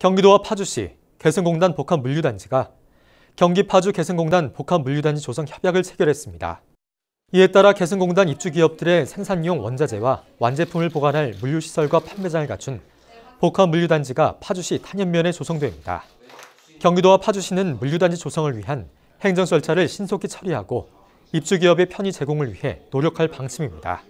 경기도와 파주시, 개성공단 복합물류단지가 경기 파주 개성공단 복합물류단지 조성 협약을 체결했습니다. 이에 따라 개성공단 입주기업들의 생산용 원자재와 완제품을 보관할 물류시설과 판매장을 갖춘 복합물류단지가 파주시 탄현면에 조성됩니다. 경기도와 파주시는 물류단지 조성을 위한 행정 절차를 신속히 처리하고 입주기업의 편의 제공을 위해 노력할 방침입니다.